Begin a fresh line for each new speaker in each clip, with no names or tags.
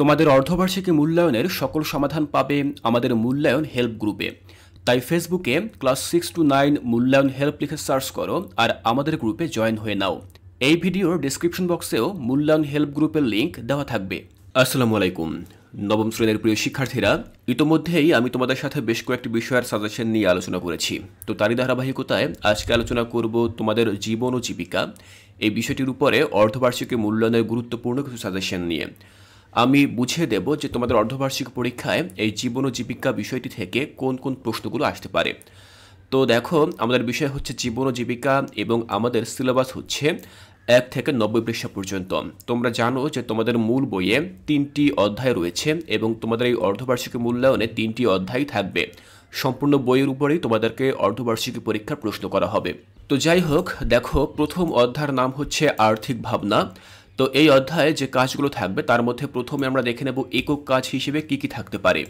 তোমাদের অর্ধবার্ষিকী মূল্যায়নের সকল সমাধান পাবে আমাদের মূল্যায়ন হেল্প গ্রুপে তাই ফেসবুকে ক্লাস সিক্স টু নাইন মূল্যায়ন হেল্প লিখে সার্চ করো আর আমাদের গ্রুপে জয়েন হয়ে নাও এই ভিডিওর ডিসক্রিপশন বক্সেও মূল্যায়ন হেল্প গ্রুপের লিঙ্ক দেওয়া থাকবে আসসালামু আলাইকুম নবম শ্রেণীর প্রিয় শিক্ষার্থীরা ইতোমধ্যেই আমি তোমাদের সাথে বেশ কয়েকটি বিষয়ের সাজেশন নিয়ে আলোচনা করেছি তো তারই ধারাবাহিকতায় আজকে আলোচনা করব তোমাদের জীবন ও জীবিকা এই বিষয়টির উপরে অর্ধবার্ষিকী মূল্যায়নের গুরুত্বপূর্ণ কিছু সাজেশন নিয়ে আমি বুঝিয়ে দেব যে তোমাদের অর্ধবার্ষিক পরীক্ষায় এই জীবন ও জীবিকা বিষয়টি থেকে কোন কোন প্রশ্নগুলো আসতে পারে তো দেখো আমাদের বিষয় হচ্ছে জীবন ও জীবিকা এবং আমাদের সিলেবাস হচ্ছে এক থেকে নব্বই পৃষ্ঠা পর্যন্ত তোমরা জানো যে তোমাদের মূল বইয়ে তিনটি অধ্যায় রয়েছে এবং তোমাদের এই অর্ধবার্ষিকী মূল্যায়নে তিনটি অধ্যায় থাকবে সম্পূর্ণ বইয়ের উপরেই তোমাদেরকে অর্ধবার্ষিকী পরীক্ষার প্রশ্ন করা হবে তো যাই হোক দেখো প্রথম অধ্যায়ের নাম হচ্ছে আর্থিক ভাবনা তো এই অধ্যায়ে যে কাজগুলো থাকবে তার মধ্যে প্রথমে আমরা দেখে নেব একক কাজ হিসেবে কি কি থাকতে পারে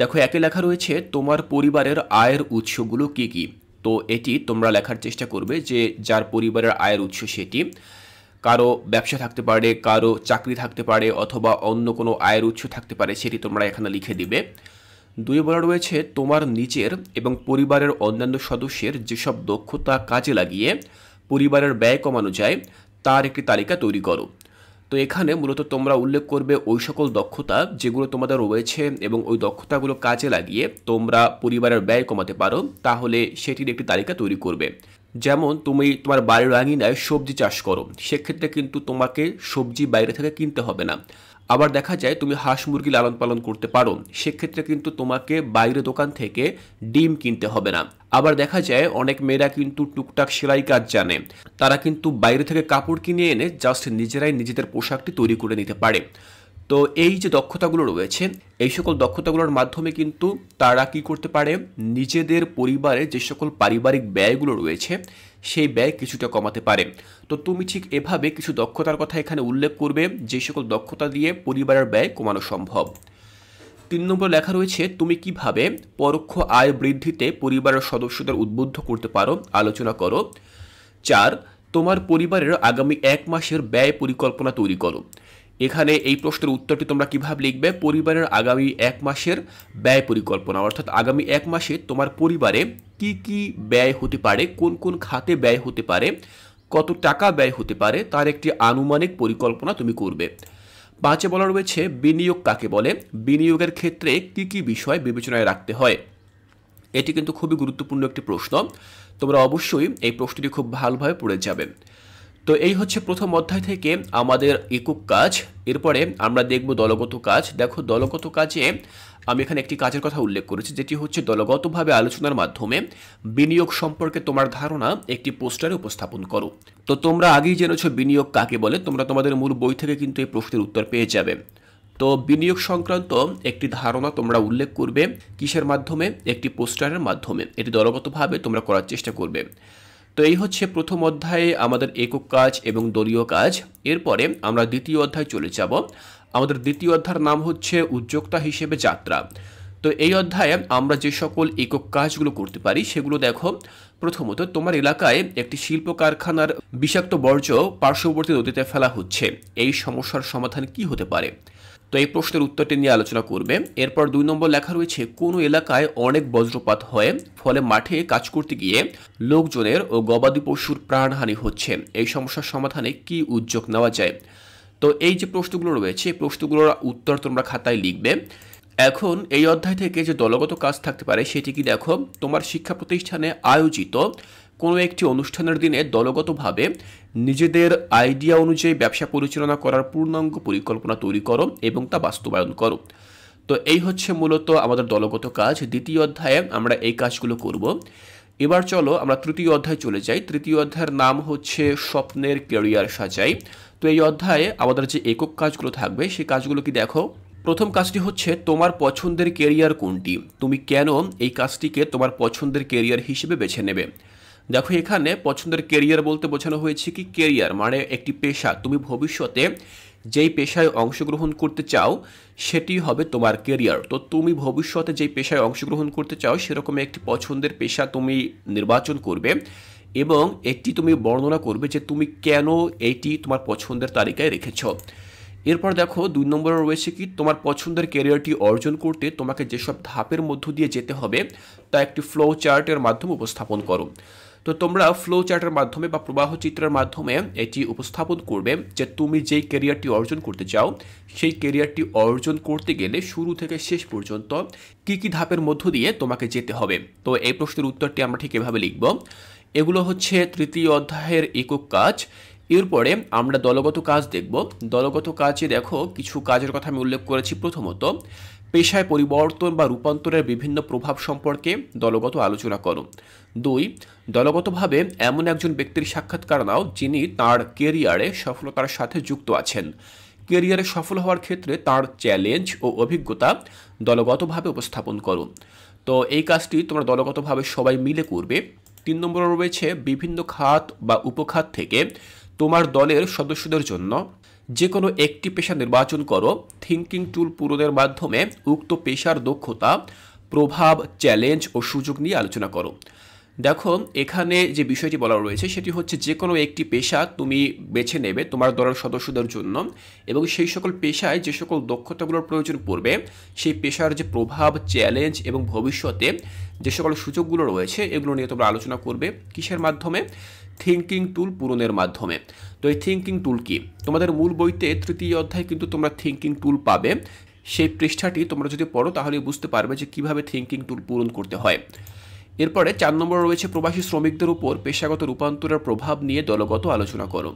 দেখো একে লেখা রয়েছে তোমার পরিবারের আয়ের উৎসগুলো কি কি তো এটি তোমরা লেখার চেষ্টা করবে যে যার পরিবারের আয়ের উৎস সেটি কারো ব্যবসা থাকতে পারে কারো চাকরি থাকতে পারে অথবা অন্য কোনো আয়ের উৎস থাকতে পারে সেটি তোমরা এখানে লিখে দিবে দুই বলা রয়েছে তোমার নিজের এবং পরিবারের অন্যান্য সদস্যের যেসব দক্ষতা কাজে লাগিয়ে পরিবারের ব্যয় কমানো যায় তার একটি তালিকা তৈরি করো তো এখানে মূলত তোমরা উল্লেখ করবে ওই সকল দক্ষতা যেগুলো তোমাদের রয়েছে এবং ওই দক্ষতাগুলো কাজে লাগিয়ে তোমরা পরিবারের ব্যয় কমাতে পারো তাহলে সেটির একটি তালিকা তৈরি করবে যেমন তুমি তোমার বাড়ির আঙিনায় সবজি চাষ করো সেক্ষেত্রে কিন্তু তোমাকে সবজি বাইরে থেকে কিনতে হবে না আবার দেখা যায় তুমি হাঁস মুরগি লালন পালন করতে পারো সেক্ষেত্রে কিন্তু তোমাকে বাইরে দোকান থেকে ডিম কিনতে হবে না আবার দেখা যায় অনেক মেয়েরা কিন্তু টুকটাক সেলাই কাজ জানে তারা কিন্তু বাইরে থেকে কাপড় কিনে এনে জাস্ট নিজেরাই নিজেদের পোশাকটি তৈরি করে নিতে পারে তো এই যে দক্ষতাগুলো রয়েছে এই সকল দক্ষতাগুলোর মাধ্যমে কিন্তু তারা কি করতে পারে নিজেদের পরিবারে যে সকল পারিবারিক ব্যয়গুলো রয়েছে সেই ব্যয় কিছুটা কমাতে পারে তো তুমি ঠিক এভাবে কিছু দক্ষতার কথা এখানে উল্লেখ করবে যে সকল দক্ষতা দিয়ে পরিবারের ব্যয় কমানো সম্ভব তিন নম্বর লেখা রয়েছে তুমি কিভাবে পরোক্ষ আয় বৃদ্ধিতে পরিবারের সদস্যদের উদ্বুদ্ধ করতে পারো আলোচনা করো চার তোমার পরিবারের আগামী এক মাসের ব্যয় পরিকল্পনা তৈরি করো এখানে এই প্রশ্নের উত্তরটি তোমরা কিভাবে লিখবে পরিবারের আগামী এক মাসের ব্যয় পরিকল্পনা অর্থাৎ আগামী এক মাসে তোমার পরিবারে কি কি ব্যয় হতে পারে কোন কোন খাতে ব্যয় হতে পারে কত টাকা ব্যয় হতে পারে তার একটি আনুমানিক পরিকল্পনা তুমি করবে পাঁচে বলা রয়েছে বিনিয়োগ কাকে বলে বিনিয়োগের ক্ষেত্রে কি কি বিষয় বিবেচনায় রাখতে হয় এটি কিন্তু খুবই গুরুত্বপূর্ণ একটি প্রশ্ন তোমরা অবশ্যই এই প্রশ্নটি খুব ভালোভাবে পড়ে যাবে তো এই হচ্ছে প্রথম অধ্যায় থেকে আমাদের একক কাজ এরপরে আমরা দেখব দলগত কাজ দেখো দলগত কাজে আমি এখানে একটি কাজের কথা উল্লেখ করেছি যেটি হচ্ছে দলগতভাবে আলোচনার মাধ্যমে বিনিয়োগ সম্পর্কে তোমার ধারণা একটি পোস্টারে উপস্থাপন করো তো তোমরা আগেই জেনেছো বিনিয়োগ কাকে বলে তোমরা তোমাদের মূল বই থেকে কিন্তু এই প্রশ্নের উত্তর পেয়ে যাবে তো বিনিয়োগ সংক্রান্ত একটি ধারণা তোমরা উল্লেখ করবে কিসের মাধ্যমে একটি পোস্টারের মাধ্যমে এটি দলগতভাবে তোমরা করার চেষ্টা করবে তো এই হচ্ছে প্রথম অধ্যায়ে আমাদের একক কাজ এবং দলীয় কাজ এরপরে আমরা দ্বিতীয় অধ্যায় চলে যাব আমাদের দ্বিতীয় অধ্যায়ের নাম হচ্ছে উদ্যোক্তা হিসেবে যাত্রা তো এই অধ্যায়ে আমরা যে সকল একক কাজগুলো করতে পারি সেগুলো দেখো প্রথমত তোমার এলাকায় একটি শিল্প কারখানার বিষাক্ত বর্জ্য পার্শ্ববর্তী নদীতে ফেলা হচ্ছে এই সমস্যার সমাধান কি হতে পারে তো এই প্রশ্নের উত্তরটি নিয়ে আলোচনা করবে এরপর দুই নম্বর লেখা রয়েছে কোনো এলাকায় অনেক বজ্রপাত হয় ফলে মাঠে কাজ করতে গিয়ে লোকজনের ও গবাদি পশুর প্রাণহানি হচ্ছে এই সমস্যার সমাধানে কি উদ্যোগ নেওয়া যায় তো এই যে প্রশ্নগুলো রয়েছে এই প্রশ্নগুলোর উত্তর তোমরা খাতায় লিখবে এখন এই অধ্যায় থেকে যে দলগত কাজ থাকতে পারে সেটি কি দেখো তোমার শিক্ষা প্রতিষ্ঠানে আয়োজিত কোনো একটি অনুষ্ঠানের দিনে দলগতভাবে নিজেদের আইডিয়া অনুযায়ী ব্যবসা পরিচালনা করার পূর্ণাঙ্গ পরিকল্পনা তৈরি করো এবং তা বাস্তবায়ন করো তো এই হচ্ছে মূলত আমাদের দলগত কাজ দ্বিতীয় অধ্যায়ে আমরা এই কাজগুলো করব এবার চলো আমরা তৃতীয় অধ্যায় চলে যাই তৃতীয় অধ্যায়ের নাম হচ্ছে স্বপ্নের ক্যারিয়ার সাজাই তো এই অধ্যায়ে আমাদের যে একক কাজগুলো থাকবে সেই কাজগুলো কি দেখো প্রথম কাজটি হচ্ছে তোমার পছন্দের কেরিয়ার কোনটি তুমি কেন এই কাজটিকে তোমার পছন্দের কেরিয়ার হিসেবে বেছে নেবে দেখো এখানে পছন্দের কেরিয়ার বলতে বোঝানো হয়েছে কি কেরিয়ার মানে একটি পেশা তুমি ভবিষ্যতে যেই পেশায় অংশগ্রহণ করতে চাও সেটি হবে তোমার কেরিয়ার তো তুমি ভবিষ্যতে যেই পেশায় অংশগ্রহণ করতে চাও সেরকম একটি পছন্দের পেশা তুমি নির্বাচন করবে এবং একটি তুমি বর্ণনা করবে যে তুমি কেন এটি তোমার পছন্দের তালিকায় রেখেছ এরপর দেখো দুই নম্বরে রয়েছে কি তোমার পছন্দের কেরিয়ারটি অর্জন করতে তোমাকে যেসব ধাপের মধ্য দিয়ে যেতে হবে তা একটি ফ্লো চার্টের মাধ্যমে উপস্থাপন করো তো তোমরা ফ্লো চার্টের মাধ্যমে বা প্রবাহ চিত্রের মাধ্যমে এটি উপস্থাপন করবে যে তুমি যেই কেরিয়ারটি অর্জন করতে চাও সেই কেরিয়ারটি অর্জন করতে গেলে শুরু থেকে শেষ পর্যন্ত কি কি ধাপের মধ্য দিয়ে তোমাকে যেতে হবে তো এই প্রশ্নের উত্তরটি আমরা ঠিক এভাবে লিখব এগুলো হচ্ছে তৃতীয় অধ্যায়ের একক কাজ এরপরে আমরা দলগত কাজ দেখব দলগত কাজে দেখো কিছু কাজের কথা আমি উল্লেখ করেছি প্রথমত পেশায় পরিবর্তন বা রূপান্তরের বিভিন্ন প্রভাব সম্পর্কে দলগত আলোচনা করো দুই দলগতভাবে এমন একজন ব্যক্তির সাক্ষাৎকার নাও যিনি তার কেরিয়ারে সফলতার সাথে যুক্ত আছেন কেরিয়ারে সফল হওয়ার ক্ষেত্রে তার চ্যালেঞ্জ ও অভিজ্ঞতা দলগতভাবে উপস্থাপন করুন তো এই কাজটি তোমরা দলগতভাবে সবাই মিলে করবে তিন নম্বর রয়েছে বিভিন্ন খাত বা উপখাত থেকে তোমার দলের সদস্যদের জন্য যে কোনো একটি পেশা নির্বাচন করো থিঙ্কিং টুল পূরণের মাধ্যমে উক্ত পেশার দক্ষতা প্রভাব চ্যালেঞ্জ ও সুযোগ নিয়ে আলোচনা করো দেখো এখানে যে বিষয়টি বলা রয়েছে সেটি হচ্ছে যে কোনো একটি পেশা তুমি বেছে নেবে তোমার দলের সদস্যদের জন্য এবং সেই সকল পেশায় যে সকল দক্ষতাগুলোর প্রয়োজন পড়বে সেই পেশার যে প্রভাব চ্যালেঞ্জ এবং ভবিষ্যতে যে সকল সুযোগগুলো রয়েছে এগুলো নিয়ে তোমরা আলোচনা করবে কিসের মাধ্যমে থিঙ্কিং টুল পূরণের মাধ্যমে তো এই থিঙ্কিং টুল কি তোমাদের মূল বইতে তৃতীয় অধ্যায় কিন্তু তোমরা থিঙ্কিং টুল পাবে সেই পৃষ্ঠাটি তোমরা যদি পড়ো তাহলে বুঝতে পারবে যে কিভাবে থিঙ্কিং টুল পূরণ করতে হয় এরপরে চার নম্বর রয়েছে প্রবাসী শ্রমিকদের উপর পেশাগত রূপান্তরের প্রভাব নিয়ে দলগত আলোচনা করো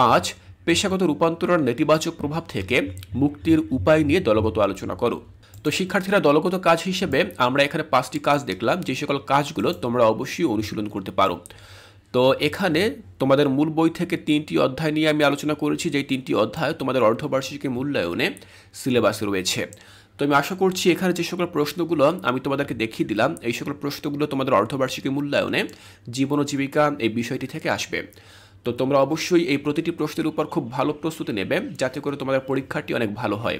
পাঁচ পেশাগত রূপান্তরের নেতিবাচক প্রভাব থেকে মুক্তির উপায় নিয়ে দলগত আলোচনা করো তো শিক্ষার্থীরা দলগত কাজ হিসেবে আমরা এখানে পাঁচটি কাজ দেখলাম যে সকল কাজগুলো তোমরা অবশ্যই অনুশীলন করতে পারো তো এখানে তোমাদের মূল বই থেকে তিনটি অধ্যায় নিয়ে আমি আলোচনা করেছি যে তিনটি অধ্যায় তোমাদের অর্ধবার্ষিকী মূল্যায়নে সিলেবাসে রয়েছে তো আমি আশা করছি এখানে যে সকল প্রশ্নগুলো আমি তোমাদেরকে দেখিয়ে দিলাম এই সকল প্রশ্নগুলো তোমাদের অর্ধবার্ষিকী মূল্যায়নে জীবন ও জীবিকা এই বিষয়টি থেকে আসবে তো তোমরা অবশ্যই এই প্রতিটি প্রশ্নের উপর খুব ভালো প্রস্তুতি নেবে যাতে করে তোমাদের পরীক্ষাটি অনেক ভালো হয়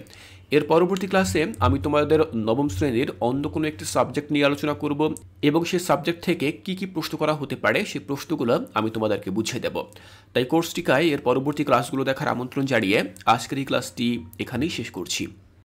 এর পরবর্তী ক্লাসে আমি তোমাদের নবম শ্রেণীর অন্য কোনো একটি সাবজেক্ট নিয়ে আলোচনা করব এবং সেই সাবজেক্ট থেকে কি কি প্রশ্ন করা হতে পারে সেই প্রশ্নগুলো আমি তোমাদেরকে বুঝিয়ে দেব তাই কোর্সটিকায় এর পরবর্তী ক্লাসগুলো দেখার আমন্ত্রণ জানিয়ে আজকের এই ক্লাসটি এখানেই শেষ করছি